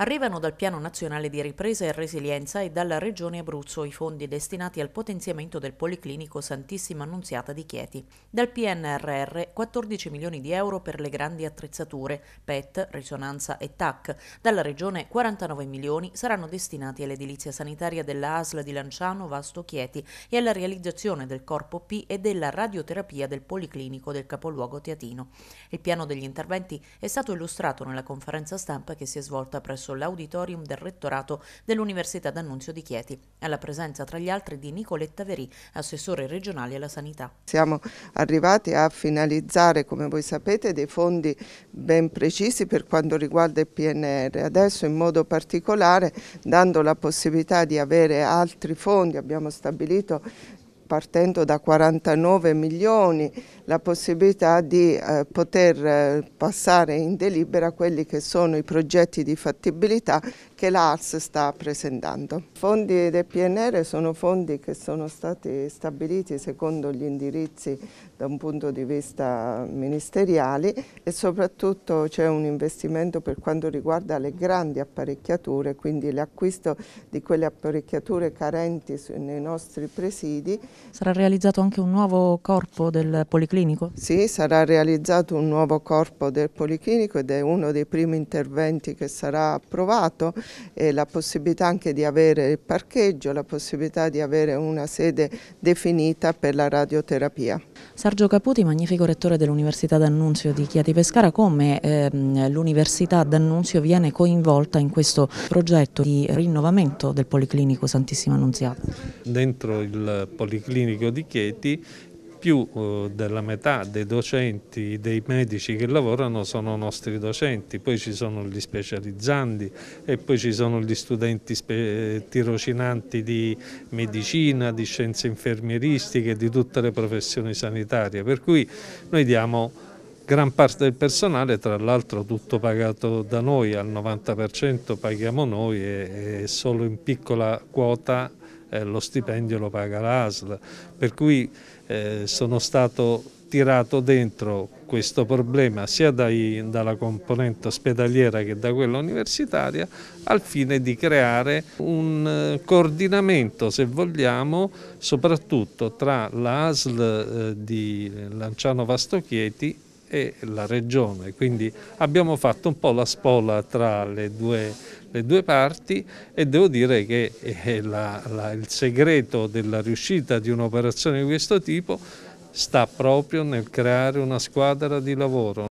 Arrivano dal Piano Nazionale di Ripresa e Resilienza e dalla Regione Abruzzo i fondi destinati al potenziamento del Policlinico Santissima Annunziata di Chieti. Dal PNRR 14 milioni di euro per le grandi attrezzature, PET, risonanza e TAC. Dalla Regione 49 milioni saranno destinati all'edilizia sanitaria della ASL di Lanciano Vasto Chieti e alla realizzazione del corpo P e della radioterapia del Policlinico del capoluogo teatino. Il piano degli interventi è stato illustrato nella conferenza stampa che si è svolta presso presso l'auditorium del rettorato dell'Università d'Annunzio di Chieti, alla presenza tra gli altri di Nicoletta Verì, assessore regionale alla sanità. Siamo arrivati a finalizzare, come voi sapete, dei fondi ben precisi per quanto riguarda il PNR, adesso in modo particolare dando la possibilità di avere altri fondi, abbiamo stabilito partendo da 49 milioni la possibilità di eh, poter eh, passare in delibera quelli che sono i progetti di fattibilità che l'ARS sta presentando. I fondi del PNR sono fondi che sono stati stabiliti secondo gli indirizzi da un punto di vista ministeriale e soprattutto c'è un investimento per quanto riguarda le grandi apparecchiature, quindi l'acquisto di quelle apparecchiature carenti nei nostri presidi. Sarà realizzato anche un nuovo corpo del Policlinico? Sì, sarà realizzato un nuovo corpo del Policlinico ed è uno dei primi interventi che sarà approvato eh, la possibilità anche di avere il parcheggio, la possibilità di avere una sede definita per la radioterapia. Sergio Caputi, magnifico rettore dell'Università d'Annunzio di Chiati Pescara, come ehm, l'Università d'Annunzio viene coinvolta in questo progetto di rinnovamento del Policlinico Santissima Annunziata? Dentro il Policlinico di Chieti più eh, della metà dei docenti, dei medici che lavorano sono nostri docenti, poi ci sono gli specializzandi e poi ci sono gli studenti tirocinanti di medicina, di scienze infermieristiche, di tutte le professioni sanitarie, per cui noi diamo gran parte del personale, tra l'altro tutto pagato da noi, al 90% paghiamo noi e, e solo in piccola quota eh, lo stipendio lo paga l'ASL, per cui eh, sono stato tirato dentro questo problema sia dai, dalla componente ospedaliera che da quella universitaria al fine di creare un eh, coordinamento se vogliamo soprattutto tra l'ASL eh, di Lanciano Vastochieti e la regione, quindi abbiamo fatto un po' la spola tra le due, le due parti e devo dire che eh, la, la, il segreto della riuscita di un'operazione di questo tipo sta proprio nel creare una squadra di lavoro,